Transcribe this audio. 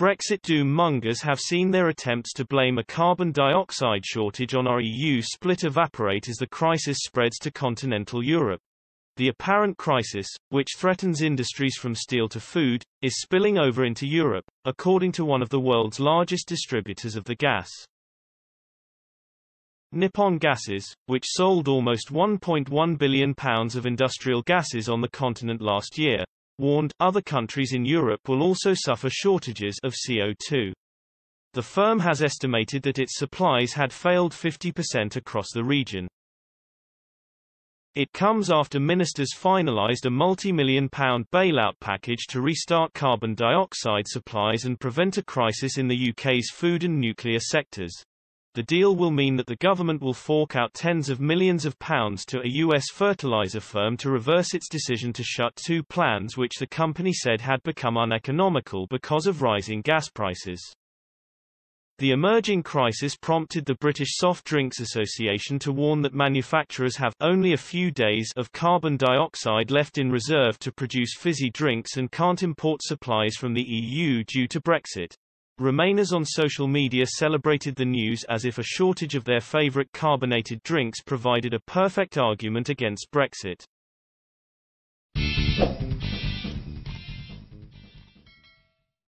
Brexit doom-mongers have seen their attempts to blame a carbon dioxide shortage on our EU split evaporate as the crisis spreads to continental Europe. The apparent crisis, which threatens industries from steel to food, is spilling over into Europe, according to one of the world's largest distributors of the gas. Nippon Gases, which sold almost £1.1 billion of industrial gases on the continent last year, warned, other countries in Europe will also suffer shortages of CO2. The firm has estimated that its supplies had failed 50% across the region. It comes after ministers finalized a multi-million pound bailout package to restart carbon dioxide supplies and prevent a crisis in the UK's food and nuclear sectors. The deal will mean that the government will fork out tens of millions of pounds to a U.S. fertilizer firm to reverse its decision to shut two plans which the company said had become uneconomical because of rising gas prices. The emerging crisis prompted the British Soft Drinks Association to warn that manufacturers have only a few days of carbon dioxide left in reserve to produce fizzy drinks and can't import supplies from the EU due to Brexit. Remainers on social media celebrated the news as if a shortage of their favorite carbonated drinks provided a perfect argument against Brexit.